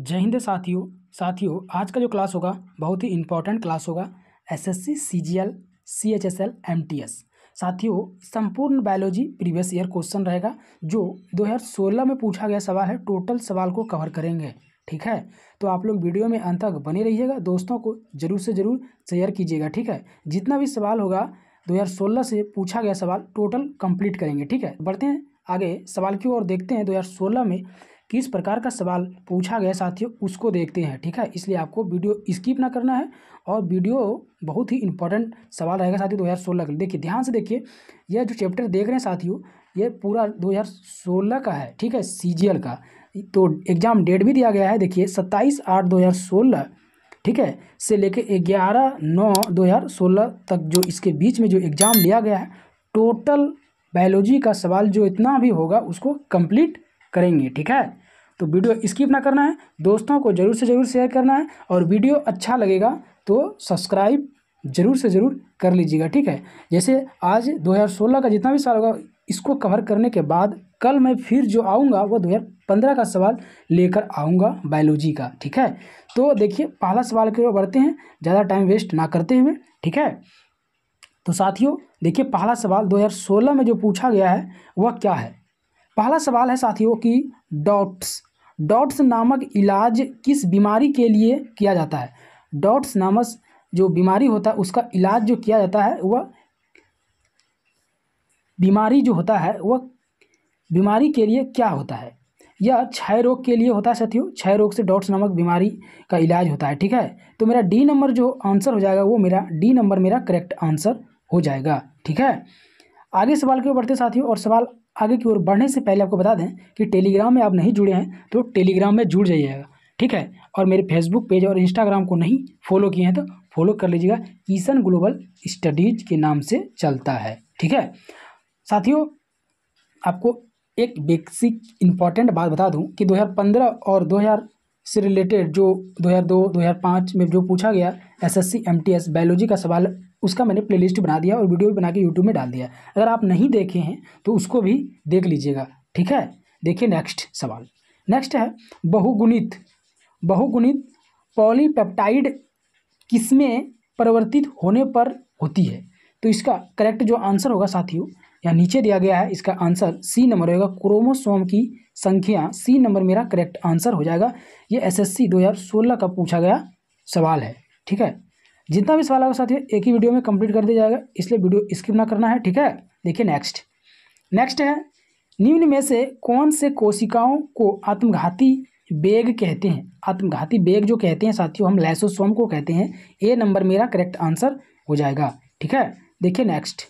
जय हिंद साथियों साथियों आज का जो क्लास होगा बहुत ही इंपॉर्टेंट क्लास होगा एसएससी सीजीएल सीएचएसएल एमटीएस साथियों संपूर्ण बायोलॉजी प्रीवियस ईयर क्वेश्चन रहेगा जो 2016 में पूछा गया सवाल है टोटल सवाल को कवर करेंगे ठीक है तो आप लोग वीडियो में अंत तक बने रहिएगा दोस्तों को जरूर से ज़रूर शेयर कीजिएगा ठीक है जितना भी सवाल होगा सोलह से पूछा गया सवाल टोटल कंप्लीट करेंगे ठीक है बढ़ते हैं आगे सवाल की ओर देखते हैं सोलह में किस प्रकार का सवाल पूछा गया साथियों उसको देखते हैं ठीक है इसलिए आपको वीडियो स्किप ना करना है और वीडियो बहुत ही इंपॉर्टेंट सवाल रहेगा साथियों हज़ार सोलह का देखिए ध्यान से देखिए यह जो चैप्टर देख रहे हैं साथियों ये पूरा दो हज़ार सोलह का है ठीक है एल का तो एग्ज़ाम डेट भी दिया गया है देखिए सत्ताईस आठ दो हज़ार सोलह ठीक है से लेके ग्यारह नौ दो हज़ार सोलह तक जो इसके बीच में जो एग्ज़ाम लिया गया है टोटल बायोलॉजी का सवाल जो इतना भी होगा उसको कंप्लीट करेंगे ठीक है तो वीडियो स्किप ना करना है दोस्तों को ज़रूर से ज़रूर शेयर करना है और वीडियो अच्छा लगेगा तो सब्सक्राइब ज़रूर से ज़रूर कर लीजिएगा ठीक है जैसे आज 2016 का जितना भी साल होगा इसको कवर करने के बाद कल मैं फिर जो आऊँगा वो 2015 का सवाल लेकर आऊँगा बायोलॉजी का ठीक है तो देखिए पहला सवाल की ओर बढ़ते हैं ज़्यादा टाइम वेस्ट ना करते हुए ठीक है तो साथियों देखिए पहला सवाल 2016 में जो पूछा गया है वह क्या है पहला सवाल है साथियों कि डॉट्स डॉट्स नामक इलाज किस बीमारी के लिए किया जाता है डॉट्स नामक जो बीमारी होता है उसका इलाज जो किया जाता है वह बीमारी जो होता है वह बीमारी के लिए क्या होता है यह क्षय रोग के लिए होता है साथियों क्षय रोग से डॉट्स नामक बीमारी का इलाज होता है ठीक है तो मेरा डी नंबर जो आंसर हो जाएगा वो मेरा डी नंबर मेरा करेक्ट आंसर हो जाएगा ठीक है आगे सवाल के बढ़ते साथियों और सवाल आगे की ओर बढ़ने से पहले आपको बता दें कि टेलीग्राम में आप नहीं जुड़े हैं तो टेलीग्राम में जुड़ जाइएगा ठीक है और मेरे फेसबुक पेज और इंस्टाग्राम को नहीं फॉलो किए हैं तो फॉलो कर लीजिएगा ईसन ग्लोबल स्टडीज के नाम से चलता है ठीक है साथियों आपको एक बेसिक इम्पॉर्टेंट बात बता दूं कि 2015 और 2000 से रिलेटेड जो 2002 2005 में जो पूछा गया एसएससी एमटीएस बायोलॉजी का सवाल उसका मैंने प्लेलिस्ट बना दिया और वीडियो भी बना के यूट्यूब में डाल दिया अगर आप नहीं देखे हैं तो उसको भी देख लीजिएगा ठीक है देखिए नेक्स्ट सवाल नेक्स्ट है बहुगुणित बहुगुणित पॉलीपेप्टाइड किसमें परिवर्तित होने पर होती है तो इसका करेक्ट जो आंसर होगा साथियों या नीचे दिया गया है इसका आंसर सी नंबर होगा क्रोमोसोम की संख्या सी नंबर मेरा करेक्ट आंसर हो जाएगा ये एसएससी 2016 का पूछा गया सवाल है ठीक है जितना भी सवाल होगा साथियों एक ही वीडियो में कंप्लीट कर दिया जाएगा इसलिए वीडियो स्किप ना करना है ठीक है देखिए नेक्स्ट नेक्स्ट है निम्न में से कौन से कोशिकाओं को आत्मघाती बेग कहते हैं आत्मघाती बेग जो कहते हैं साथियों हम लैसोसोम को कहते हैं ए नंबर मेरा करेक्ट आंसर हो जाएगा ठीक है देखिए नेक्स्ट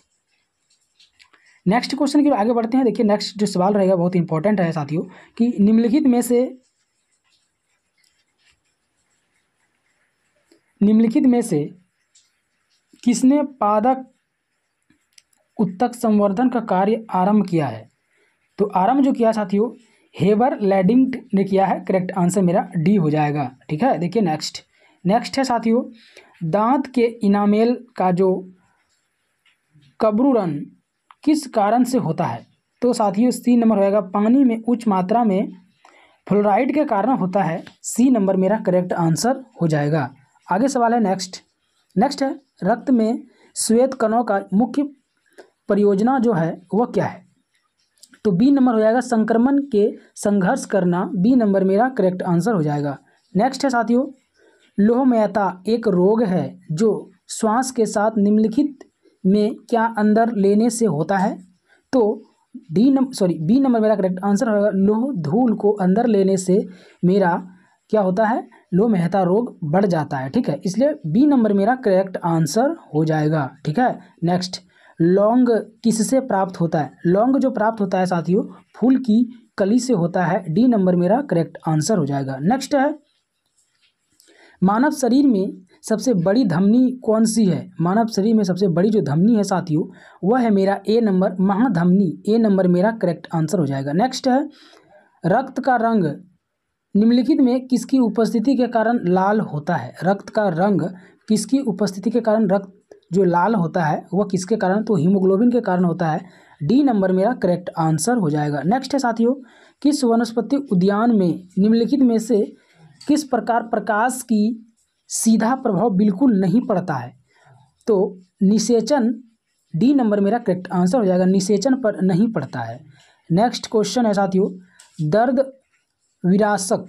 नेक्स्ट क्वेश्चन की आगे बढ़ते हैं देखिए नेक्स्ट जो सवाल रहेगा बहुत इंपॉर्टेंट है साथियों कि निम्नलिखित में से निम्नलिखित में से किसने पादक उत्तक संवर्धन का कार्य आरंभ किया है तो आरंभ जो किया साथियों हेबर लैडिंग ने किया है करेक्ट आंसर मेरा डी हो जाएगा ठीक है देखिए नेक्स्ट नेक्स्ट है साथियों दांत के इनामेल का जो कब्रूरन किस कारण से होता है तो साथियों सी नंबर होएगा पानी में उच्च मात्रा में फ्लोराइड के कारण होता है सी नंबर मेरा करेक्ट आंसर हो जाएगा आगे सवाल है नेक्स्ट नेक्स्ट है रक्त में श्वेत कणों का मुख्य परियोजना जो है वह क्या है तो बी नंबर हो जाएगा संक्रमण के संघर्ष करना बी नंबर मेरा करेक्ट आंसर हो जाएगा नेक्स्ट है साथियों लोहमयता एक रोग है जो श्वास के साथ निम्नलिखित में क्या अंदर लेने से होता है तो D number sorry B number मेरा करेक्ट आंसर होगा लोह धूल को अंदर लेने से मेरा क्या होता है लोमेहता रोग बढ़ जाता है ठीक है इसलिए बी नंबर मेरा करेक्ट आंसर हो जाएगा ठीक है नेक्स्ट लौंग किससे प्राप्त होता है लौंग जो प्राप्त होता है साथियों फूल की कली से होता है डी नंबर मेरा करेक्ट आंसर हो जाएगा नेक्स्ट है मानव शरीर में सबसे बड़ी धमनी कौन सी है मानव शरीर में सबसे बड़ी जो धमनी है साथियों वह है मेरा ए नंबर महाधमनी ए नंबर मेरा करेक्ट आंसर हो जाएगा नेक्स्ट है रक्त का रंग निम्नलिखित में किसकी उपस्थिति के कारण लाल होता है रक्त का रंग किसकी उपस्थिति के कारण रक्त जो लाल होता है वह किसके कारण तो हीमोग्लोबिन के कारण होता है डी नंबर मेरा करेक्ट आंसर हो जाएगा नेक्स्ट है साथियों किस वनस्पति उद्यान में निम्नलिखित में से किस प्रकार प्रकाश की सीधा प्रभाव बिल्कुल नहीं पड़ता है तो निषेचन डी नंबर मेरा करेक्ट आंसर हो जाएगा निषेचन पर नहीं पड़ता है नेक्स्ट क्वेश्चन है साथियों दर्द विरासक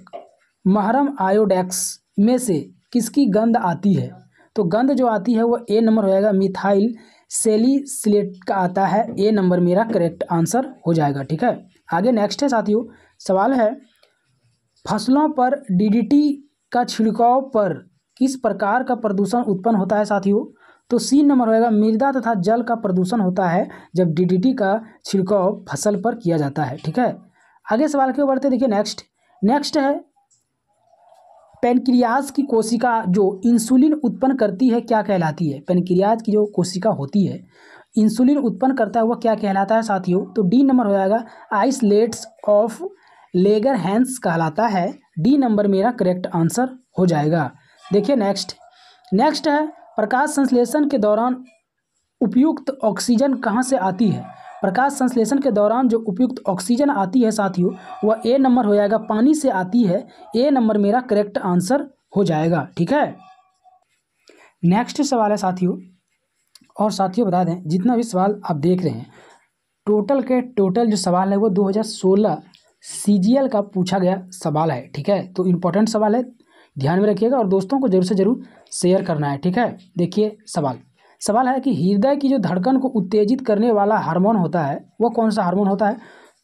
महरम आयोडेक्स में से किसकी गंध आती है तो गंध जो आती है वो ए नंबर हो जाएगा मिथाइल सिलेट का आता है ए नंबर मेरा करेक्ट आंसर हो जाएगा ठीक है आगे नेक्स्ट है साथियों सवाल है फसलों पर डीडीटी का छिड़काव पर किस प्रकार का प्रदूषण उत्पन्न होता है साथियों तो सी नंबर होएगा मृदा तथा जल का प्रदूषण होता है जब डीडीटी का छिड़काव फसल पर किया जाता है ठीक है आगे सवाल क्यों बढ़ते देखिए नेक्स्ट नेक्स्ट है पेनक्रियाज की कोशिका जो इंसुलिन उत्पन्न करती है क्या कहलाती है पेनक्रियाज की जो कोशिका होती है इंसुलिन उत्पन्न करता है वह क्या कहलाता है साथियों तो डी नंबर हो जाएगा आइसलेट्स ऑफ लेगर हैंड्स कहलाता है डी नंबर मेरा करेक्ट आंसर हो जाएगा देखिए नेक्स्ट नेक्स्ट है प्रकाश संश्लेषण के दौरान उपयुक्त ऑक्सीजन कहाँ से आती है प्रकाश संश्लेषण के दौरान जो उपयुक्त ऑक्सीजन आती है साथियों वह ए नंबर हो जाएगा पानी से आती है ए नंबर मेरा करेक्ट आंसर हो जाएगा ठीक है नेक्स्ट सवाल है साथियों और साथियों बता दें जितना भी सवाल आप देख रहे हैं टोटल के टोटल जो सवाल है वो 2016 एल का पूछा गया सवाल है ठीक है तो इम्पोर्टेंट सवाल है ध्यान में रखिएगा और दोस्तों को जरूर से जरूर शेयर करना है ठीक है देखिए सवाल सवाल है कि हृदय की जो धड़कन को उत्तेजित करने वाला हार्मोन होता है वह कौन सा हार्मोन होता है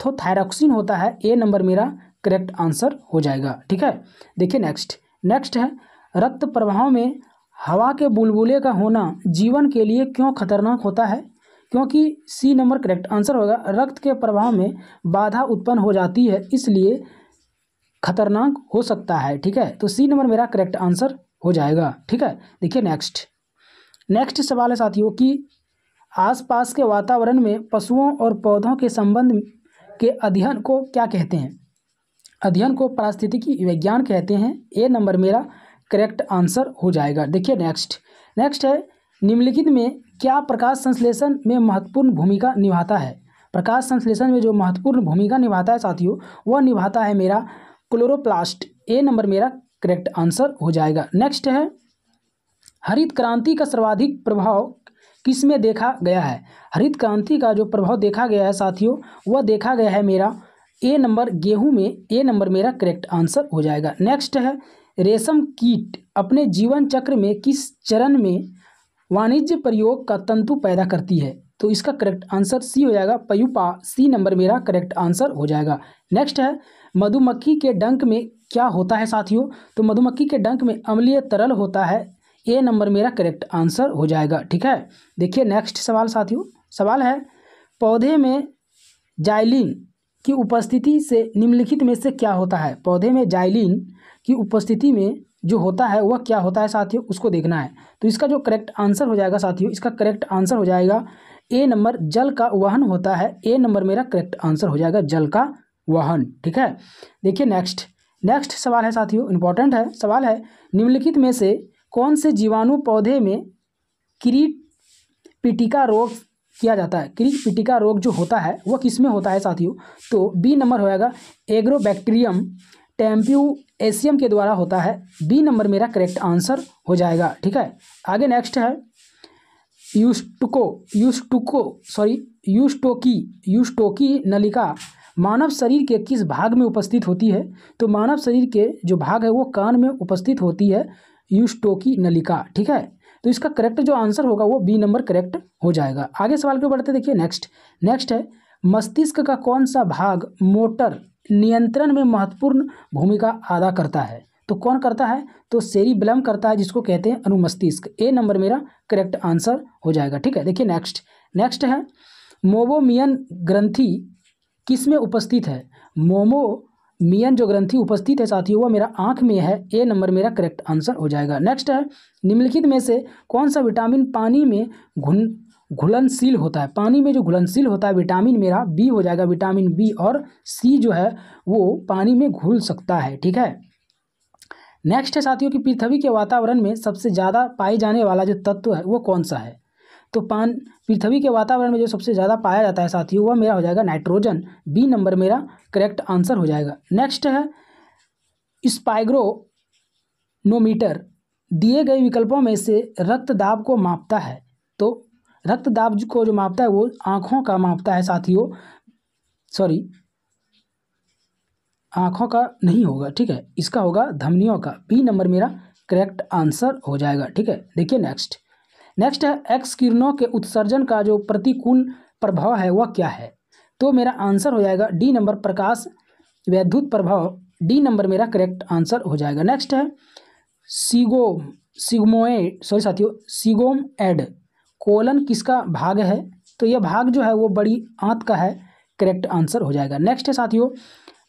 तो थायरॉक्सिन होता है ए नंबर मेरा करेक्ट आंसर हो जाएगा ठीक है देखिए नेक्स्ट नेक्स्ट है रक्त प्रवाह में हवा के बुलबुले का होना जीवन के लिए क्यों खतरनाक होता है क्योंकि सी नंबर करेक्ट आंसर होगा रक्त के प्रवाह में बाधा उत्पन्न हो जाती है इसलिए खतरनाक हो सकता है ठीक है तो सी नंबर मेरा करेक्ट आंसर हो जाएगा ठीक है देखिए नेक्स्ट नेक्स्ट सवाल है साथियों कि आसपास के वातावरण में पशुओं और पौधों के संबंध के अध्ययन को क्या कहते हैं अध्ययन को पारिस्थितिकी विज्ञान कहते हैं ए नंबर मेरा करेक्ट आंसर हो जाएगा देखिए नेक्स्ट नेक्स्ट है निम्नलिखित में क्या प्रकाश संश्लेषण में महत्वपूर्ण भूमिका निभाता है प्रकाश संश्लेषण में जो महत्वपूर्ण भूमिका निभाता है साथियों वह निभाता है मेरा क्लोरोप्लास्ट ए नंबर मेरा करेक्ट आंसर हो जाएगा नेक्स्ट है हरित क्रांति का सर्वाधिक प्रभाव किस में देखा गया है हरित क्रांति का जो प्रभाव देखा गया है साथियों वह देखा गया है मेरा ए नंबर गेहूं में ए नंबर मेरा करेक्ट आंसर हो जाएगा नेक्स्ट है रेशम कीट अपने जीवन चक्र में किस चरण में वाणिज्य प्रयोग का तंतु पैदा करती है तो इसका करेक्ट आंसर सी हो जाएगा पयुपा सी नंबर मेरा करेक्ट आंसर हो जाएगा नेक्स्ट है मधुमक्खी के डंक में क्या होता है साथियों तो मधुमक्खी के डंक में अम्लीय तरल होता है ए नंबर मेरा करेक्ट आंसर हो जाएगा ठीक है देखिए नेक्स्ट सवाल साथियों सवाल है पौधे में जाइलिन की उपस्थिति से निम्नलिखित में से क्या होता है पौधे में जाइलिन की उपस्थिति में जो होता है वह क्या होता है साथियों उसको देखना है तो इसका जो करेक्ट आंसर हो जाएगा साथियों इसका करेक्ट आंसर हो जाएगा ए नंबर जल का वहन होता है ए नंबर मेरा करेक्ट आंसर हो जाएगा जल का वहन ठीक है देखिए नेक्स्ट नेक्स्ट सवाल है साथियों इंपॉर्टेंट है सवाल है निम्नलिखित में से कौन से जीवाणु पौधे में क्रीट पिटिका रोग किया जाता है क्रीट पिटिका रोग जो होता है वह किस में होता है साथियों तो बी नंबर होएगा एग्रोबैक्टीरियम टेम्प्यू एशियम के द्वारा होता है बी नंबर मेरा करेक्ट आंसर हो जाएगा ठीक है आगे नेक्स्ट है यूस्टुको यूस्टुको सॉरी यूस्टोकी यूस्टोकी नलिका मानव शरीर के किस भाग में उपस्थित होती है तो मानव शरीर के जो भाग है वो कान में उपस्थित होती है यूस्टोकी नलिका ठीक है तो इसका करेक्ट जो आंसर होगा वो बी नंबर करेक्ट हो जाएगा आगे सवाल के बढ़ते देखिए नेक्स्ट नेक्स्ट है मस्तिष्क का कौन सा भाग मोटर नियंत्रण में महत्वपूर्ण भूमिका अदा करता है तो कौन करता है तो सेरी ब्लम करता है जिसको कहते हैं अनुमस्तिष्क ए नंबर मेरा करेक्ट आंसर हो जाएगा ठीक है देखिए नेक्स्ट नेक्स्ट है मोमोमियन ग्रंथि किस में उपस्थित है मोमो मियन जो ग्रंथी उपस्थित है साथियों वह मेरा आँख में है ए नंबर मेरा करेक्ट आंसर हो जाएगा नेक्स्ट है निम्नलिखित में से कौन सा विटामिन पानी में घुन घुलनशील होता है पानी में जो घुलनशील होता है विटामिन मेरा बी हो जाएगा विटामिन बी और सी जो है वो पानी में घुल सकता है ठीक है नेक्स्ट है साथियों कि पृथ्वी के वातावरण में सबसे ज़्यादा पाए जाने वाला जो तत्व है वो कौन सा है तो पान पृथ्वी के वातावरण में जो सबसे ज़्यादा पाया जाता है साथियों वह मेरा हो जाएगा नाइट्रोजन बी नंबर मेरा करेक्ट आंसर हो जाएगा नेक्स्ट है स्पाइग्रोनोमीटर दिए गए विकल्पों में से रक्त दाब को मापता है तो रक्त दाब को जो मापता है वो आँखों का मापता है साथियों सॉरी आँखों का नहीं होगा ठीक है इसका होगा धमनियों का बी नंबर मेरा करेक्ट आंसर हो जाएगा ठीक है देखिए नेक्स्ट नेक्स्ट है एक्स किरणों के उत्सर्जन का जो प्रतिकूल प्रभाव है वह क्या है तो मेरा आंसर हो जाएगा डी नंबर प्रकाश वैद्युत प्रभाव डी नंबर मेरा करेक्ट आंसर हो जाएगा नेक्स्ट है सीगोम सिगमोए सॉरी साथियों सिगोम एड कोलन किसका भाग है तो यह भाग जो है वो बड़ी आंत का है करेक्ट आंसर हो जाएगा नेक्स्ट है साथियों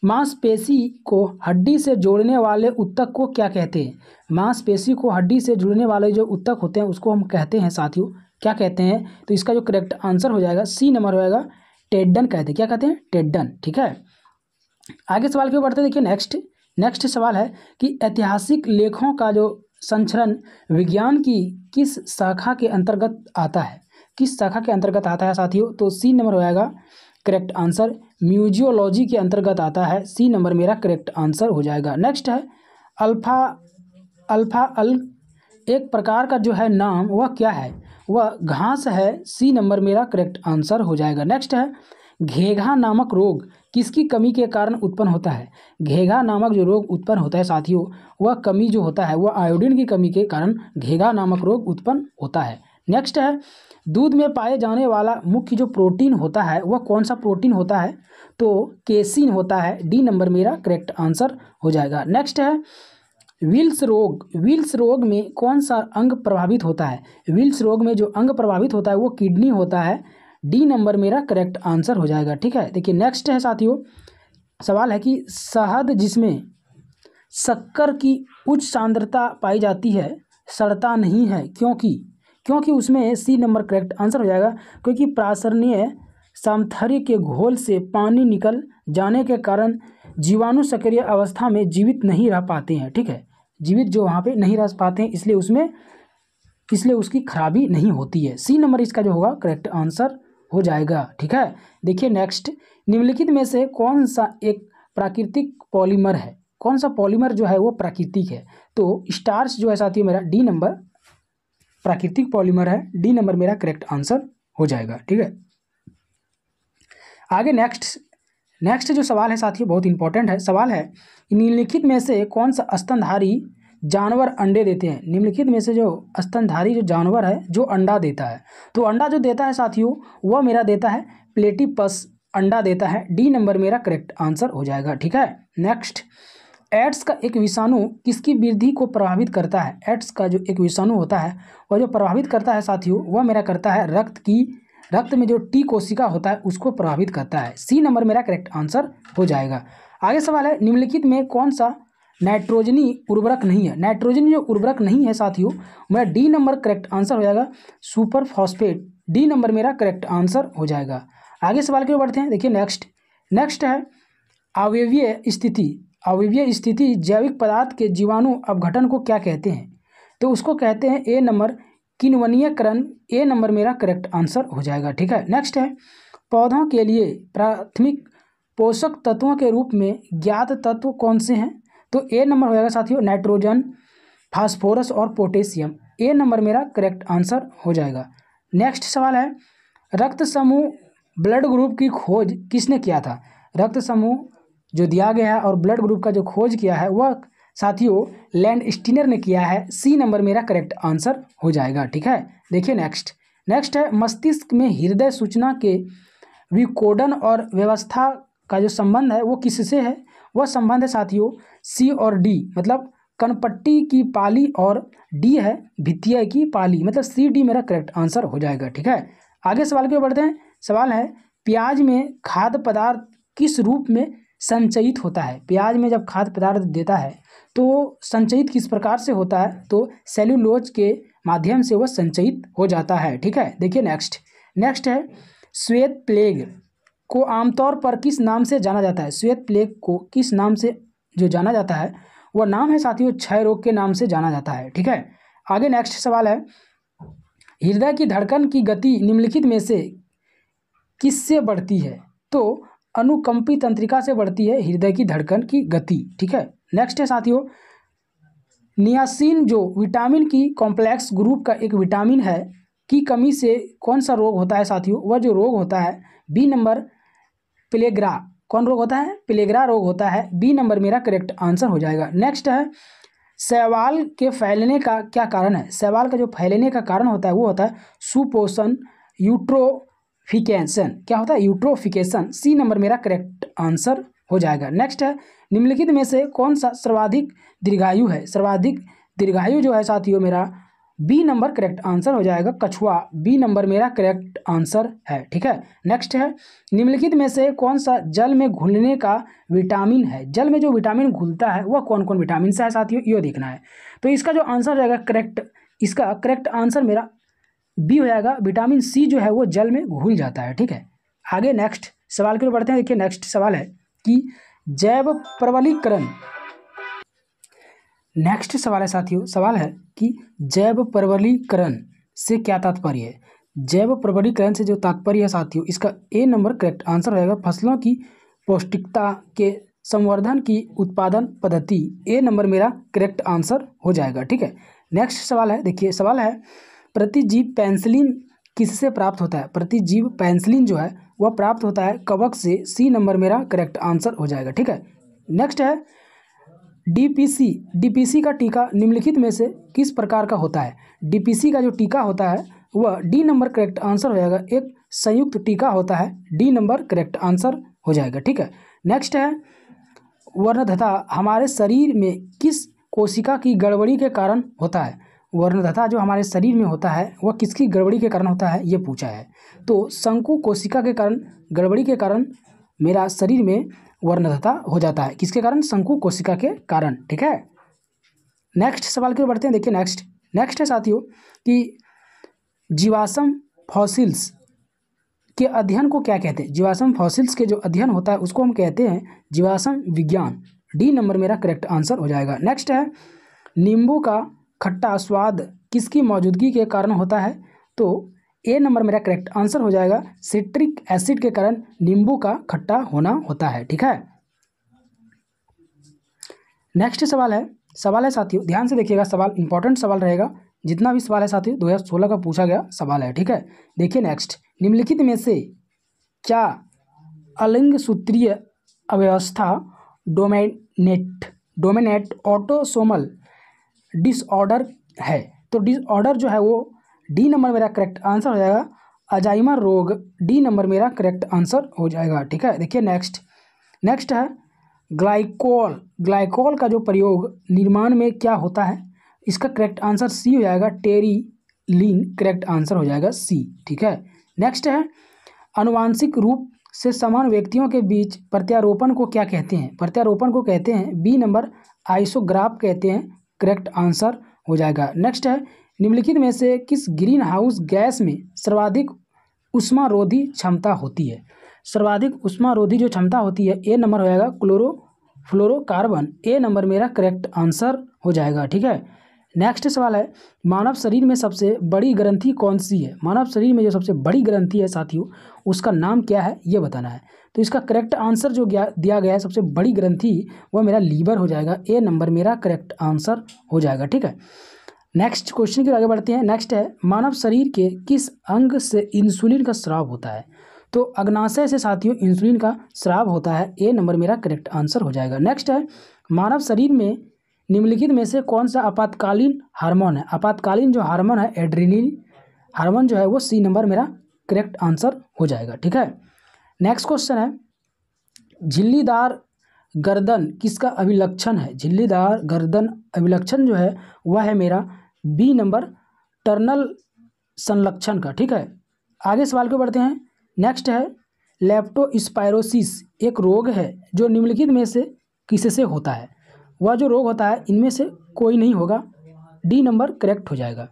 मांसपेशी को हड्डी से जोड़ने वाले उत्तक को क्या कहते हैं मांसपेशी को हड्डी से जुड़ने वाले जो उत्तक होते हैं उसको हम कहते हैं साथियों क्या कहते हैं तो इसका जो करेक्ट आंसर हो जाएगा सी नंबर हो जाएगा टेडन कहते हैं क्या कहते हैं टेडन ठीक है आगे सवाल क्यों बढ़ते देखिए नेक्स्ट नेक्स्ट सवाल है कि ऐतिहासिक लेखों का जो संचरण विज्ञान की किस शाखा के अंतर्गत आता है किस शाखा के अंतर्गत आता है साथियों तो सी नंबर हो जाएगा करेक्ट आंसर म्यूजियोलॉजी के अंतर्गत आता है सी नंबर मेरा करेक्ट आंसर हो जाएगा नेक्स्ट है अल्फा अल्फा अल एक प्रकार का जो है नाम वह क्या है वह घास है सी नंबर मेरा करेक्ट आंसर हो जाएगा नेक्स्ट है घेघा नामक रोग किसकी कमी के कारण उत्पन्न होता है घेघा नामक जो रोग उत्पन्न होता है साथियों वह कमी जो होता है वह आयोडीन की कमी के कारण घेघा नामक रोग उत्पन्न होता है नेक्स्ट है दूध में पाए जाने वाला मुख्य जो प्रोटीन होता है वह कौन सा प्रोटीन होता है तो केसिन होता है डी नंबर मेरा करेक्ट आंसर हो जाएगा नेक्स्ट है विल्स रोग विल्स रोग में कौन सा अंग प्रभावित होता है विल्स रोग में जो अंग प्रभावित होता है वो किडनी होता है डी नंबर मेरा करेक्ट आंसर हो जाएगा ठीक है देखिए नेक्स्ट है साथियों सवाल है कि शहद जिसमें शक्कर की उच्च सांद्रता पाई जाती है सड़ता नहीं है क्योंकि क्योंकि उसमें सी नंबर करेक्ट आंसर हो जाएगा क्योंकि प्रासरणीय सामथर्य के घोल से पानी निकल जाने के कारण जीवाणु सक्रिय अवस्था में जीवित नहीं रह पाते हैं ठीक है जीवित जो वहाँ पे नहीं रह पाते हैं इसलिए उसमें इसलिए उसकी खराबी नहीं होती है सी नंबर इसका जो होगा करेक्ट आंसर हो जाएगा ठीक है देखिए नेक्स्ट निम्नलिखित में से कौन सा एक प्राकृतिक पॉलीमर है कौन सा पॉलीमर जो है वो प्राकृतिक है तो स्टार्स जो है साथियों मेरा डी नंबर प्राकृतिक पॉलीमर है डी नंबर मेरा करेक्ट आंसर हो जाएगा ठीक है आगे नेक्स्ट नेक्स्ट जो सवाल है साथियों बहुत इंपॉर्टेंट है सवाल है निम्नलिखित में से कौन सा स्तनधारी जानवर अंडे देते हैं निम्नलिखित में से जो स्तनधारी जो जानवर है जो अंडा देता है तो अंडा जो देता है साथियों वह मेरा देता है प्लेटिपस अंडा देता है डी नंबर मेरा करेक्ट आंसर हो जाएगा ठीक है नेक्स्ट एड्स का एक विषाणु किसकी वृद्धि को प्रभावित करता है एड्स का जो एक विषाणु होता है वह जो प्रभावित करता है साथियों वह मेरा करता है रक्त की रक्त में जो टी कोशिका होता है उसको प्रभावित करता है सी नंबर मेरा करेक्ट आंसर हो जाएगा आगे सवाल है निम्नलिखित में कौन सा नाइट्रोजनी उर्वरक नहीं है नाइट्रोजनी जो उर्वरक नहीं है साथियों मेरा डी नंबर करेक्ट आंसर हो जाएगा सुपर फॉस्फेट डी नंबर मेरा करेक्ट आंसर हो जाएगा आगे सवाल क्यों बढ़ते हैं देखिए नेक्स्ट नेक्स्ट है अवयवीय स्थिति अवयवीय स्थिति जैविक पदार्थ के जीवाणु अवघटन को क्या कहते हैं तो उसको कहते हैं ए नंबर किनवनीयकरण ए नंबर मेरा करेक्ट आंसर हो जाएगा ठीक है नेक्स्ट है पौधों के लिए प्राथमिक पोषक तत्वों के रूप में ज्ञात तत्व कौन से हैं तो ए नंबर हो जाएगा साथियों नाइट्रोजन फास्फोरस और पोटेशियम ए नंबर मेरा करेक्ट आंसर हो जाएगा नेक्स्ट सवाल है रक्त समूह ब्लड ग्रुप की खोज किसने किया था रक्त समूह जो दिया गया है और ब्लड ग्रुप का जो खोज किया है वह साथियों लैंड स्टीनर ने किया है सी नंबर मेरा करेक्ट आंसर हो जाएगा ठीक है देखिए नेक्स्ट नेक्स्ट है मस्तिष्क में हृदय सूचना के विकोडन और व्यवस्था का जो संबंध है वो किससे है वह संबंध है साथियों सी और डी मतलब कनपट्टी की पाली और डी है भित्तीय की पाली मतलब सी डी मेरा करेक्ट आंसर हो जाएगा ठीक है आगे सवाल की ओर बढ़ते हैं सवाल है प्याज में खाद्य पदार्थ किस रूप में संचयित होता है प्याज में जब खाद्य पदार्थ देता है तो संचयित किस प्रकार से होता है तो सेल्यूलोज के माध्यम से वह संचयित हो जाता है ठीक है देखिए नेक्स्ट नेक्स्ट है श्वेत प्लेग को आमतौर पर किस नाम से जाना जाता है श्वेत प्लेग को किस नाम से जो जाना जाता है वह नाम है साथियों क्षय रोग के नाम से जाना जाता है ठीक है आगे नेक्स्ट सवाल है हृदय की धड़कन की गति निम्नलिखित में से किससे बढ़ती है तो अनुकंपी तंत्रिका से बढ़ती है हृदय की धड़कन की गति ठीक है नेक्स्ट है साथियों नियासिन जो विटामिन की कॉम्प्लेक्स ग्रुप का एक विटामिन है की कमी से कौन सा रोग होता है साथियों वह जो रोग होता है बी नंबर प्लेग्रा कौन रोग होता है प्लेग्रा रोग होता है बी नंबर मेरा करेक्ट आंसर हो जाएगा नेक्स्ट है सवाल के फैलने का क्या कारण है सवाल का जो फैलने का कारण होता है वो होता है सुपोषण यूट्रो यूट्रोफिकेशन क्या होता है यूट्रोफिकेशन सी नंबर मेरा करेक्ट आंसर हो जाएगा नेक्स्ट है निम्नलिखित में से कौन सा सर्वाधिक दीर्घायु है सर्वाधिक दीर्घायु जो है साथियों मेरा बी नंबर करेक्ट आंसर हो जाएगा कछुआ बी नंबर मेरा करेक्ट आंसर है ठीक है नेक्स्ट है निम्नलिखित में से कौन सा जल में घुलने का विटामिन है जल में जो विटामिन घुलता है वह कौन कौन विटामिन से है साथियों ये देखना है तो इसका जो आंसर रहेगा करेक्ट इसका करेक्ट आंसर मेरा बी हो जाएगा विटामिन सी जो है वो जल में घुल जाता है ठीक है आगे नेक्स्ट सवाल की ओर बढ़ते हैं देखिए नेक्स्ट सवाल है कि जैव प्रबलीकरण नेक्स्ट सवाल है साथियों सवाल है कि जैव प्रबलीकरण से क्या तात्पर्य है जैव प्रबलीकरण से जो तात्पर्य है साथियों इसका ए नंबर करेक्ट आंसर रहेगा फसलों की पौष्टिकता के संवर्धन की उत्पादन पद्धति ए नंबर मेरा करेक्ट आंसर हो जाएगा ठीक है नेक्स्ट सवाल है देखिए सवाल है प्रतिजीव पेंसिलिन किससे प्राप्त होता है प्रतिजीव पेंसिलिन जो है वह प्राप्त होता है कवक से सी नंबर मेरा करेक्ट आंसर हो जाएगा ठीक है नेक्स्ट है डीपीसी डीपीसी का टीका निम्नलिखित में से किस प्रकार का होता है डीपीसी का जो टीका होता है वह डी नंबर करेक्ट आंसर हो जाएगा एक संयुक्त टीका होता है डी नंबर करेक्ट आंसर हो जाएगा ठीक है नेक्स्ट है वर्णधता हमारे शरीर में किस कोशिका की गड़बड़ी के कारण होता है तथा जो हमारे शरीर में होता है वह किसकी गड़बड़ी के कारण होता है ये पूछा है तो शंकु कोशिका के कारण गड़बड़ी के कारण मेरा शरीर में वर्णतथा हो जाता है किसके कारण शंकु कोशिका के कारण ठीक है नेक्स्ट सवाल की ओर बढ़ते हैं देखिए नेक्स्ट नेक्स्ट है साथियों कि जीवाशम फॉसिल्स के अध्ययन को क्या कहते हैं जीवाशम फॉसिल्स के जो अध्ययन होता है उसको हम कहते हैं जीवाशम विज्ञान डी नंबर मेरा करेक्ट आंसर हो जाएगा नेक्स्ट है नींबू का खट्टा स्वाद किसकी मौजूदगी के कारण होता है तो ए नंबर मेरा करेक्ट आंसर हो जाएगा सिट्रिक एसिड के कारण नींबू का खट्टा होना होता है ठीक है नेक्स्ट सवाल है सवाल है साथियों ध्यान से देखिएगा सवाल इंपॉर्टेंट सवाल रहेगा जितना भी सवाल है साथियों दो हज़ार सोलह का पूछा गया सवाल है ठीक है देखिए नेक्स्ट निम्नलिखित में से क्या अलिंग सूत्रीय अव्यवस्था डोमेनेट डोमेनेट ऑटोसोमल डिसऑर्डर है तो डिसऑर्डर जो है वो डी नंबर मेरा करेक्ट आंसर हो जाएगा अजाइमर रोग डी नंबर मेरा करेक्ट आंसर हो जाएगा ठीक है देखिए नेक्स्ट नेक्स्ट है ग्लाइकोल ग्लाइकोल का जो प्रयोग निर्माण में क्या होता है इसका करेक्ट आंसर सी हो जाएगा टेरी लीन करेक्ट आंसर हो जाएगा सी ठीक है नेक्स्ट है अनुवांशिक रूप से समान व्यक्तियों के बीच प्रत्यारोपण को क्या कहते हैं प्रत्यारोपण को कहते हैं बी नंबर आइसोग्राफ कहते हैं करेक्ट आंसर हो जाएगा नेक्स्ट है निम्नलिखित में से किस ग्रीन हाउस गैस में सर्वाधिक उष्मारोधी क्षमता होती है सर्वाधिक उष्मारोधी जो क्षमता होती है ए नंबर हो जाएगा क्लोरो फ्लोरोकार्बन ए नंबर मेरा करेक्ट आंसर हो जाएगा ठीक है नेक्स्ट सवाल है मानव शरीर में सबसे बड़ी ग्रंथि कौन सी है मानव शरीर में जो सबसे बड़ी ग्रंथि है साथियों उसका नाम क्या है ये बताना है तो इसका करेक्ट आंसर जो दिया गया है सबसे बड़ी ग्रंथि वह मेरा लीवर हो जाएगा ए नंबर मेरा करेक्ट आंसर हो जाएगा ठीक है नेक्स्ट क्वेश्चन की आगे बढ़ते हैं नेक्स्ट है मानव शरीर के किस अंग से इंसुलिन का श्राव होता है तो अग्नाशय से साथियों इंसुलिन का श्राव होता है ए नंबर मेरा करेक्ट आंसर हो जाएगा नेक्स्ट है मानव शरीर में निम्नलिखित में से कौन सा आपातकालीन हार्मोन है आपातकालीन जो हार्मोन है एड्रीनिन हार्मोन जो है वो सी नंबर मेरा करेक्ट आंसर हो जाएगा ठीक है नेक्स्ट क्वेश्चन है झिल्लीदार गर्दन किसका अभिलक्षण है झिल्लीदार गर्दन अभिलक्षण जो है वह है मेरा बी नंबर टर्नल संलक्षण का ठीक है आगे सवाल को बढ़ते हैं नेक्स्ट है लेप्टोस्पायरोसिस एक रोग है जो निम्नलिखित में से किससे होता है वह जो रोग होता है इनमें से कोई नहीं होगा डी नंबर करेक्ट हो जाएगा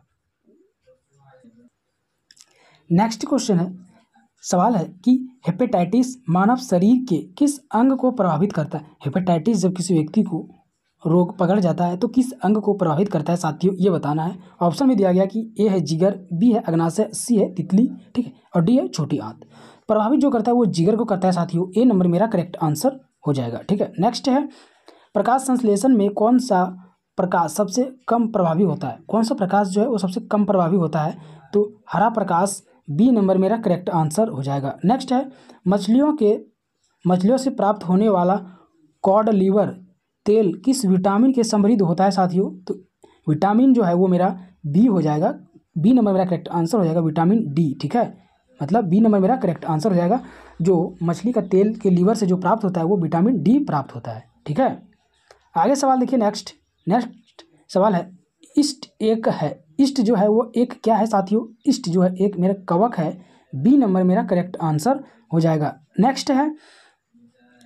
नेक्स्ट क्वेश्चन है सवाल है कि हेपेटाइटिस मानव शरीर के किस अंग को प्रभावित करता है हेपेटाइटिस जब किसी व्यक्ति को रोग पकड़ जाता है तो किस अंग को प्रभावित करता है साथियों ये बताना है ऑप्शन में दिया गया कि ए है जिगर बी है अग्नाशय सी है तितली ठीक है और डी है छोटी आंत प्रभावित जो करता है वो जिगर को करता है साथियों ए नंबर मेरा करेक्ट आंसर हो जाएगा ठीक है नेक्स्ट है प्रकाश संश्लेषण में कौन सा प्रकाश सबसे कम प्रभावी होता है कौन सा प्रकाश जो है वो सबसे कम प्रभावी होता है तो हरा प्रकाश बी नंबर मेरा करेक्ट आंसर हो जाएगा नेक्स्ट है मछलियों के मछलियों से प्राप्त होने वाला कॉड लीवर तेल किस विटामिन के समृद्ध होता है साथियों तो विटामिन जो है वो मेरा बी हो जाएगा बी नंबर मेरा करेक्ट आंसर हो जाएगा विटामिन डी ठीक है मतलब बी नंबर मेरा करेक्ट आंसर हो जाएगा जो मछली का तेल के लीवर से जो प्राप्त होता है वो विटामिन डी प्राप्त होता है ठीक है आगे सवाल देखिए नेक्स्ट नेक्स्ट सवाल है इष्ट एक है इष्ट जो है वो एक क्या है साथियों इष्ट जो है एक मेरा कवक है बी नंबर मेरा करेक्ट आंसर हो जाएगा नेक्स्ट है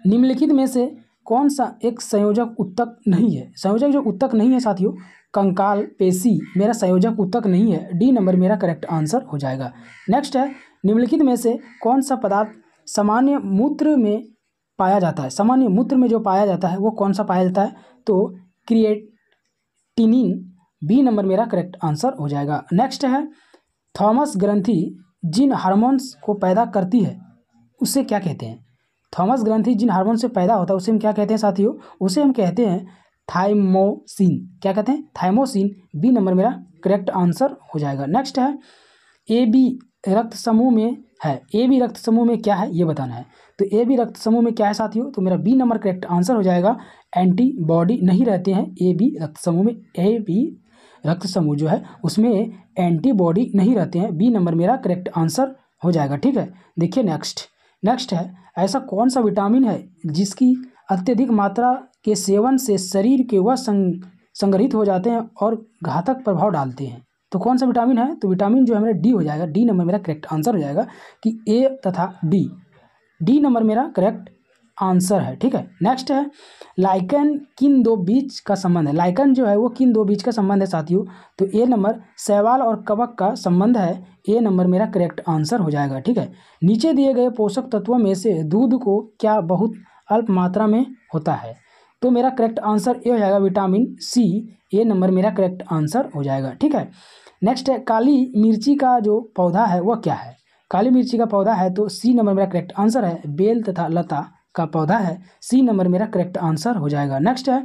निम्नलिखित में से कौन सा एक संयोजक उत्तक नहीं है संयोजक जो उत्तक नहीं है साथियों कंकाल पेशी मेरा संयोजक उत्तक नहीं है डी नंबर मेरा करेक्ट आंसर हो जाएगा नेक्स्ट है निम्नलिखित में से कौन सा पदार्थ सामान्य मूत्र में पाया जाता है सामान्य मूत्र में जो पाया जाता है वो कौन सा पाया जाता है तो क्रिएटिनिन बी नंबर मेरा करेक्ट आंसर हो जाएगा नेक्स्ट है थॉमस ग्रंथि जिन हार्मोन्स को पैदा करती है उसे क्या कहते हैं थॉमस ग्रंथि जिन हार्मोन से पैदा होता है उसे हम क्या कहते हैं साथियों उसे हम कहते हैं थाइमोसिन क्या कहते हैं थाइमोसिन बी नंबर मेरा करेक्ट आंसर हो जाएगा नेक्स्ट है ए बी रक्त समूह में है ए बी रक्त समूह में क्या है ये बताना है तो ए बी रक्त समूह में क्या है साथियों तो मेरा बी नंबर करेक्ट आंसर हो जाएगा एंटीबॉडी नहीं रहते हैं ए बी रक्त समूह में ए बी रक्त समूह जो है उसमें एंटीबॉडी नहीं रहते हैं बी नंबर मेरा करेक्ट आंसर हो जाएगा ठीक है देखिए नेक्स्ट नेक्स्ट है ऐसा कौन सा विटामिन है जिसकी अत्यधिक मात्रा के सेवन से शरीर के वह संग संग्रहित हो जाते हैं और घातक प्रभाव डालते हैं तो कौन सा विटामिन है तो विटामिन जो है मेरा डी हो जाएगा डी नंबर मेरा करेक्ट आंसर हो जाएगा कि ए तथा डी डी नंबर मेरा करेक्ट आंसर है ठीक है नेक्स्ट है लाइकन किन दो बीज का संबंध है लाइकन जो है वो किन दो बीज का संबंध है साथियों तो ए नंबर सवाल और कवक का संबंध है ए नंबर मेरा करेक्ट आंसर हो जाएगा ठीक है नीचे दिए गए पोषक तत्वों में से दूध को क्या बहुत अल्प मात्रा में होता है तो मेरा करेक्ट आंसर ए हो जाएगा विटामिन सी ये नंबर मेरा करेक्ट आंसर हो जाएगा ठीक है नेक्स्ट है काली मिर्ची का जो पौधा है वह क्या है काली मिर्ची का पौधा है तो सी नंबर मेरा करेक्ट आंसर है बेल तथा लता का पौधा है सी नंबर मेरा करेक्ट आंसर हो जाएगा नेक्स्ट है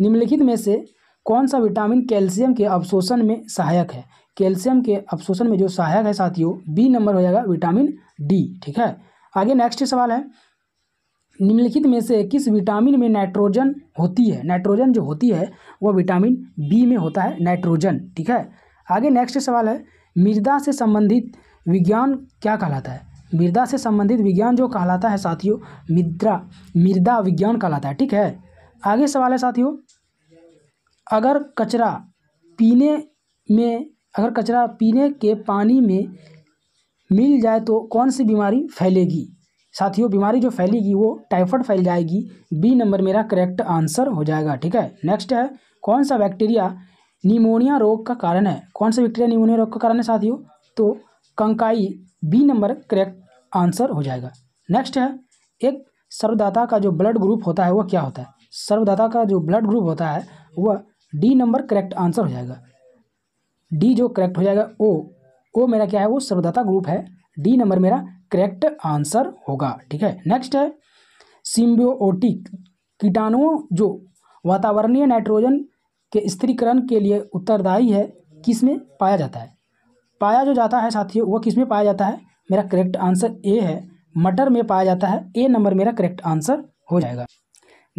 निम्नलिखित में से कौन सा विटामिन कैल्शियम के अवशोषण में सहायक है कैल्शियम के अवशोषण में जो सहायक है साथियों बी नंबर हो जाएगा विटामिन डी ठीक है आगे नेक्स्ट सवाल है निम्नलिखित में से किस विटामिन में नाइट्रोजन होती है नाइट्रोजन जो होती है वह विटामिन बी में होता है नाइट्रोजन ठीक है आगे नेक्स्ट सवाल है मृदा से संबंधित विज्ञान क्या कहलाता है मृदा से संबंधित विज्ञान जो कहलाता है साथियों मृदा मृदा विज्ञान कहलाता है ठीक है आगे सवाल है साथियों अगर कचरा पीने में अगर कचरा पीने के पानी में मिल जाए तो कौन सी बीमारी फैलेगी साथियों बीमारी जो फैलेगी वो टाइफॉइड फैल जाएगी बी नंबर मेरा करेक्ट आंसर हो जाएगा ठीक है नेक्स्ट है कौन सा बैक्टीरिया निमोनिया रोग का कारण है कौन सा बैक्टीरिया निमोनिया रोग का कारण है साथियों तो कंकाई बी नंबर करेक्ट आंसर हो जाएगा नेक्स्ट है एक सर्वदाता का जो ब्लड ग्रुप होता है वह क्या होता है सर्वदाता का जो ब्लड ग्रुप होता है वह डी नंबर करेक्ट आंसर हो जाएगा डी जो करेक्ट हो जाएगा ओ ओ मेरा क्या है वो सर्वदाता ग्रुप है डी नंबर मेरा करेक्ट आंसर होगा ठीक है नेक्स्ट है सिम्बियोटिक कीटाणुओं जो वातावरणीय नाइट्रोजन के स्त्रीकरण के लिए उत्तरदायी है किस में पाया जाता है पाया जो जाता है साथियों वह किस में पाया जाता है मेरा करेक्ट आंसर ए है मटर में पाया जाता है ए नंबर मेरा करेक्ट आंसर हो जाएगा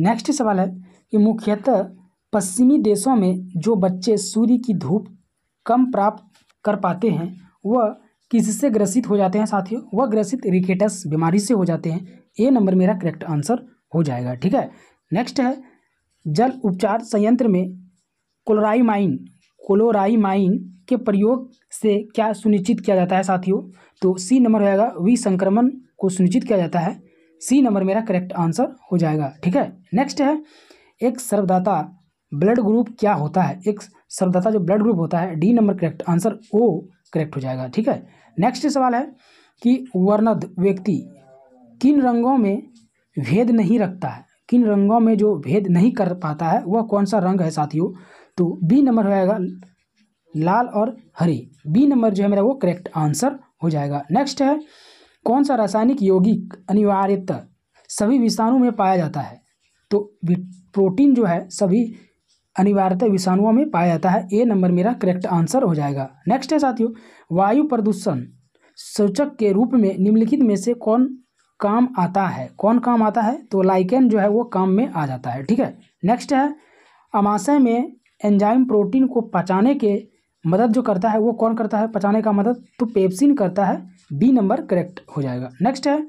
नेक्स्ट सवाल है कि मुख्यतः पश्चिमी देशों में जो बच्चे सूर्य की धूप कम प्राप्त कर पाते हैं वह किससे ग्रसित हो जाते हैं साथियों वह ग्रसित रिकेटस बीमारी से हो जाते हैं ए नंबर मेरा करेक्ट आंसर हो जाएगा ठीक है नेक्स्ट है जल उपचार संयंत्र में क्लोराइमाइन क्लोराइमाइन के प्रयोग से क्या सुनिश्चित किया जाता है साथियों तो सी नंबर रहेगा संक्रमण को सुनिश्चित किया जाता है सी नंबर मेरा करेक्ट आंसर हो जाएगा ठीक है नेक्स्ट है एक सर्वदाता ब्लड ग्रुप क्या होता है एक सर्वदाता जो ब्लड ग्रुप होता है डी नंबर करेक्ट आंसर ओ करेक्ट हो जाएगा ठीक है नेक्स्ट सवाल है कि वर्णद व्यक्ति किन रंगों में भेद नहीं रखता है किन रंगों में जो भेद नहीं कर पाता है वह कौन सा रंग है साथियों तो बी नंबर हो जाएगा लाल और हरी बी नंबर जो है मेरा वो करेक्ट आंसर हो जाएगा नेक्स्ट है कौन सा रासायनिक यौगिक अनिवार्यतः सभी विषाणु में पाया जाता है तो प्रोटीन जो है सभी अनिवार्यता विषाणुओं में पाया जाता है ए नंबर मेरा करेक्ट आंसर हो जाएगा नेक्स्ट है साथियों वायु प्रदूषण सूचक के रूप में निम्नलिखित में से कौन काम आता है कौन काम आता है तो लाइकेन जो है वो काम में आ जाता है ठीक है नेक्स्ट है अमाशय में एंजाइम प्रोटीन को पचाने के मदद जो करता है वो कौन करता है पचाने का मदद तो पेप्सिन करता है बी नंबर करेक्ट हो जाएगा नेक्स्ट है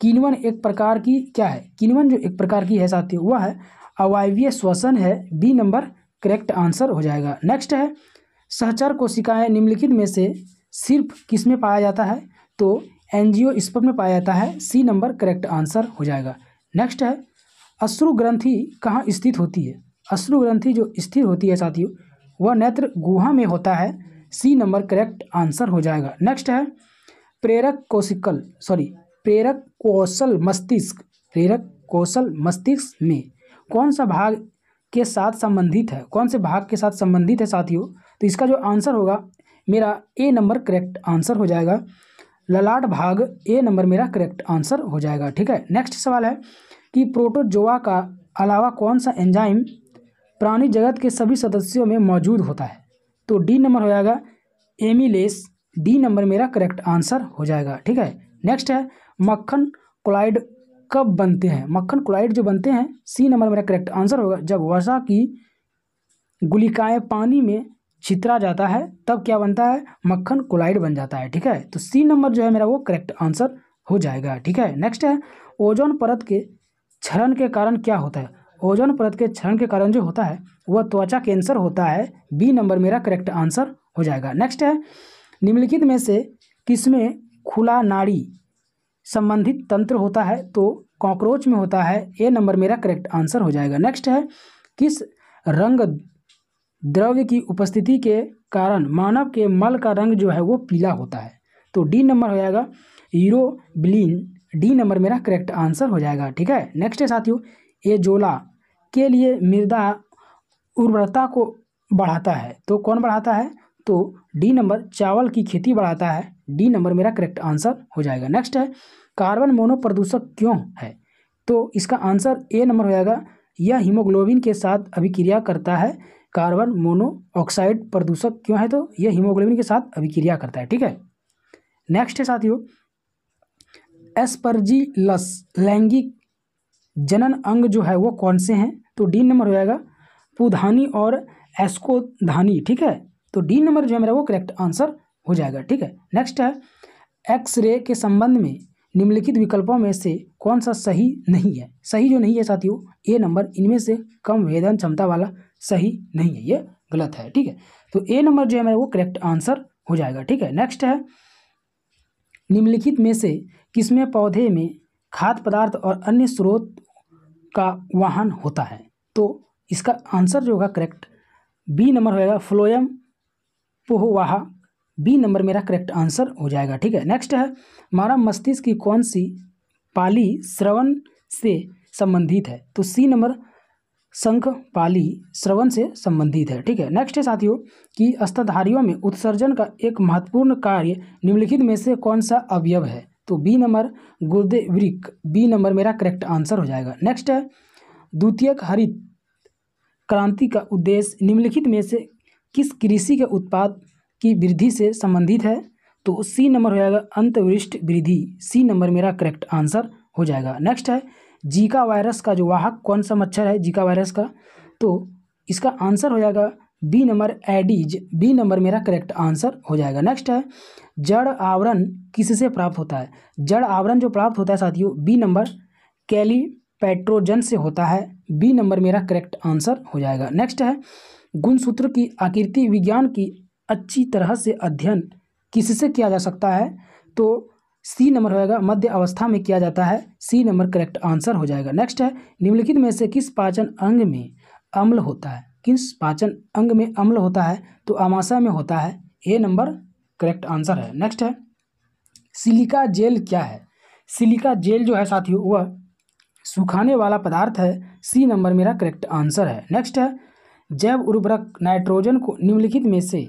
कीनवन एक प्रकार की क्या है कीनवन जो एक प्रकार की है साथियों वह है अवायवीय श्वसन है बी नंबर करेक्ट आंसर हो जाएगा नेक्स्ट है सहचर कोशिकाएं निम्नलिखित में से सिर्फ किस में पाया जाता है तो एनजीओ स्पर्म में पाया जाता है सी नंबर करेक्ट आंसर हो जाएगा नेक्स्ट है अश्रु ग्रंथि कहाँ स्थित होती है अश्रु ग्रंथि जो स्थिर होती है साथियों वह नेत्र गुहा में होता है सी नंबर करेक्ट आंसर हो जाएगा नेक्स्ट है प्रेरक कोशिकल सॉरी प्रेरक कौशल मस्तिष्क प्रेरक कौशल मस्तिष्क में कौन सा भाग के साथ संबंधित है कौन से भाग के साथ संबंधित है साथियों तो इसका जो आंसर होगा मेरा ए नंबर करेक्ट आंसर हो जाएगा ललाट भाग ए नंबर मेरा करेक्ट आंसर हो जाएगा ठीक है नेक्स्ट सवाल है कि प्रोटोजोआ का अलावा कौन सा एंजाइम प्राणी जगत के सभी सदस्यों में मौजूद होता है तो डी नंबर हो जाएगा एमिलेस डी नंबर मेरा करेक्ट आंसर हो जाएगा ठीक है नेक्स्ट है मक्खन क्लाइड कब बनते हैं मक्खन क्लोराइड जो बनते हैं सी नंबर मेरा करेक्ट आंसर होगा जब वसा की गुलिकाएं पानी में छितरा जाता है तब क्या बनता है मक्खन क्लोराइड बन जाता है ठीक है तो सी नंबर जो है मेरा वो करेक्ट आंसर हो जाएगा ठीक है नेक्स्ट है ओजोन परत के क्षरण के कारण क्या होता है ओजोन परत के क्षरण के कारण जो होता है वह त्वचा कैंसर होता है बी नंबर मेरा करेक्ट आंसर हो जाएगा नेक्स्ट है निम्नलिखित में से किसमें खुला नाड़ी संबंधित तंत्र होता है तो कॉकरोच में होता है ए नंबर मेरा करेक्ट आंसर हो जाएगा नेक्स्ट है किस रंग द्रव्य की उपस्थिति के कारण मानव के मल का रंग जो है वो पीला होता है तो डी नंबर हो जाएगा यूरोब्लिन डी नंबर मेरा करेक्ट आंसर हो जाएगा ठीक है नेक्स्ट है साथियों एजोला के लिए मृदा उर्वरता को बढ़ाता है तो कौन बढ़ाता है तो डी नंबर चावल की खेती बढ़ाता है डी नंबर मेरा करेक्ट आंसर हो जाएगा नेक्स्ट है कार्बन मोनो प्रदूषक क्यों है तो इसका आंसर ए नंबर हो जाएगा यह हीमोग्लोबिन के साथ अभिक्रिया करता है कार्बन मोनोऑक्साइड प्रदूषक क्यों है तो यह हीमोग्लोबिन के साथ अभिक्रिया करता है ठीक है नेक्स्ट है साथियों एस्पर्जिलस लैंगिक जनन अंग जो है वो कौन से हैं तो डी नंबर हो जाएगा पुधानी और एस्कोधानी ठीक है तो डी नंबर जो है मेरा वो करेक्ट आंसर हो जाएगा ठीक है नेक्स्ट है एक्सरे के संबंध में निम्नलिखित विकल्पों में से कौन सा सही नहीं है सही जो नहीं है साथियों ए नंबर इनमें से कम वेदन क्षमता वाला सही नहीं है ये गलत है ठीक है तो ए नंबर जो है मेरा वो करेक्ट आंसर हो जाएगा ठीक है नेक्स्ट है निम्नलिखित में से किसमें पौधे में खाद्य पदार्थ और अन्य स्रोत का वाहन होता है तो इसका आंसर जो होगा करेक्ट बी नंबर होगा फ्लोयम पोहवाहा बी नंबर मेरा करेक्ट आंसर हो जाएगा ठीक है नेक्स्ट है हमारा मस्तिष्क की कौन सी पाली श्रवण से संबंधित है तो सी नंबर शंख पाली श्रवण से संबंधित है ठीक है नेक्स्ट है साथियों कि अस्तधारियों में उत्सर्जन का एक महत्वपूर्ण कार्य निम्नलिखित में से कौन सा अवयव है तो बी नंबर गुर्दे वृक बी नंबर मेरा करेक्ट आंसर हो जाएगा नेक्स्ट है द्वितीय हरित क्रांति का उद्देश्य निम्नलिखित में से किस कृषि के उत्पाद की वृद्धि से संबंधित है तो सी नंबर हो जाएगा अंतवृष्ट वृद्धि सी नंबर मेरा करेक्ट आंसर हो जाएगा नेक्स्ट है जीका वायरस का जो वाहक कौन सा मच्छर है जीका वायरस का तो इसका आंसर हो जाएगा B number Aedes B number मेरा करेक्ट आंसर हो जाएगा नेक्स्ट है जड़ आवरण किससे प्राप्त होता है जड़ आवरण जो प्राप्त होता है साथियों बी नंबर कैली पेट्रोजन से होता है बी नंबर मेरा करेक्ट आंसर हो जाएगा नेक्स्ट है गुणसूत्र की आकृति विज्ञान की अच्छी तरह से अध्ययन किससे किया जा सकता है तो सी नंबर होएगा मध्य अवस्था में किया जाता है सी नंबर करेक्ट आंसर हो जाएगा नेक्स्ट है निम्नलिखित में से किस पाचन अंग में अम्ल होता है किस पाचन अंग में अम्ल होता है तो आमाशा में होता है ए नंबर करेक्ट आंसर है नेक्स्ट है सिलिका जेल क्या है सिलिका जेल जो है साथियों वह सुखाने वाला पदार्थ है सी नंबर मेरा करेक्ट आंसर है नेक्स्ट है जैव उर्वरक नाइट्रोजन को निम्नलिखित में से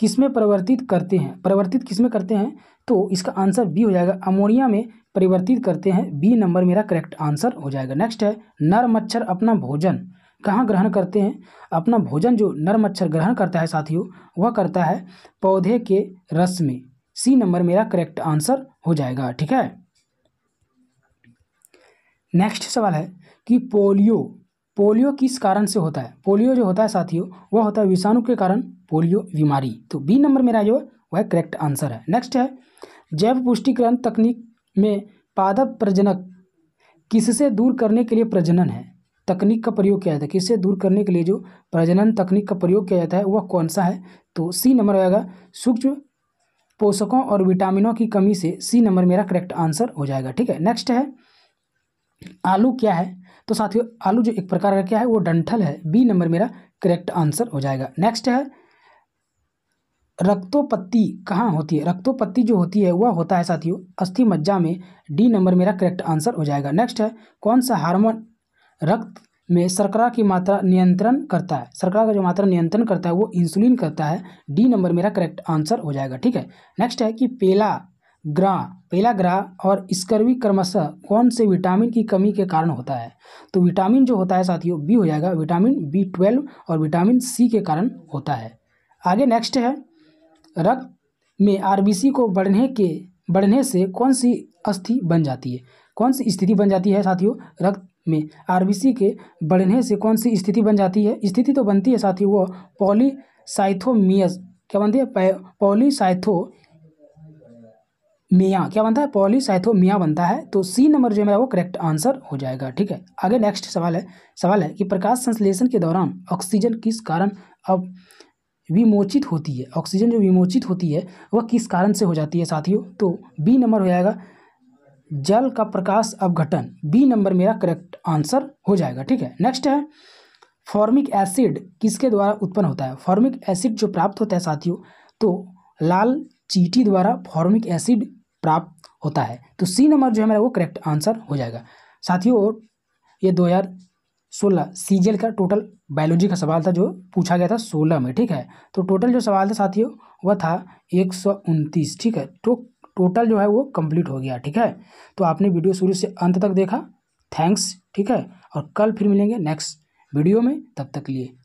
किस में परिवर्तित करते हैं परिवर्तित किस में करते हैं तो इसका आंसर बी हो जाएगा अमोनिया में परिवर्तित करते हैं बी नंबर मेरा करेक्ट आंसर हो जाएगा नेक्स्ट है नर मच्छर अपना भोजन कहाँ ग्रहण करते हैं अपना भोजन जो नर मच्छर ग्रहण करता है साथियों वह करता है पौधे के रस में सी नंबर मेरा करेक्ट आंसर हो जाएगा ठीक है नेक्स्ट सवाल है कि पोलियो पोलियो किस कारण से होता है पोलियो जो होता है साथियों वह होता है विषाणु के कारण पोलियो बीमारी तो बी नंबर मेरा जो है वह करेक्ट आंसर है नेक्स्ट है जैव पुष्टिकरण तकनीक में पादप प्रजनक किससे दूर करने के लिए प्रजनन है तकनीक का प्रयोग किया जाता है किससे दूर करने के लिए जो प्रजनन तकनीक का प्रयोग किया जाता है वह कौन सा है तो सी नंबर आएगा सूक्ष्म पोषकों और विटामिनों की कमी से सी नंबर मेरा करेक्ट आंसर हो जाएगा ठीक है नेक्स्ट है आलू क्या है तो साथियों आलू जो एक प्रकार का क्या है वो डंठल है बी नंबर मेरा करेक्ट आंसर हो जाएगा नेक्स्ट है रक्तोपत्ति कहाँ होती है रक्तोपत्ति जो होती है वह होता है साथियों अस्थि मज्जा में डी नंबर मेरा करेक्ट आंसर हो जाएगा नेक्स्ट है कौन सा हार्मोन रक्त में शर्करा की मात्रा नियंत्रण करता है शर्करा का जो मात्रा नियंत्रण करता है वो इंसुलिन करता है डी नंबर मेरा करेक्ट आंसर हो जाएगा ठीक है नेक्स्ट है कि पेला ग्रह पहला ग्रह और स्कर्वी क्रमशः कौन से विटामिन की कमी के कारण होता है तो विटामिन जो होता है साथियों बी हो जाएगा विटामिन बी ट्वेल्व और विटामिन सी के कारण होता है आगे नेक्स्ट है रक्त में आरबीसी को बढ़ने के बढ़ने से कौन सी अस्थि बन जाती है कौन सी स्थिति बन जाती है साथियों रक्त में सी के बढ़ने से कौन सी स्थिति बन जाती है स्थिति तो बनती है साथियों वो पॉलीसाइथोमियस क्या बनती है पॉलीसाइथो मिया क्या बनता है पॉलीसाइथोमिया बनता है तो सी नंबर जो मेरा वो करेक्ट आंसर हो जाएगा ठीक है आगे नेक्स्ट सवाल है सवाल है कि प्रकाश संश्लेषण के दौरान ऑक्सीजन किस कारण अब विमोचित होती है ऑक्सीजन जो विमोचित होती है वह किस कारण से हो जाती है साथियों तो बी नंबर हो जाएगा जल का प्रकाश अवघटन बी नंबर मेरा करेक्ट आंसर हो जाएगा ठीक है नेक्स्ट है फॉर्मिक एसिड किसके द्वारा उत्पन्न होता है फॉर्मिक एसिड जो प्राप्त होता है साथियों तो लाल चीटी द्वारा फॉर्मिक एसिड प्राप्त होता है तो सी नंबर जो है मेरा वो करेक्ट आंसर हो जाएगा साथियों ये दो हज़ार सोलह सीजीएल का टोटल बायोलॉजी का सवाल था जो पूछा गया था सोलह में ठीक है तो टोटल जो सवाल था साथियों वह था एक सौ उनतीस ठीक है तो टोटल जो है वो कंप्लीट हो गया ठीक है तो आपने वीडियो शुरू से अंत तक देखा थैंक्स ठीक है और कल फिर मिलेंगे नेक्स्ट वीडियो में तब तक लिए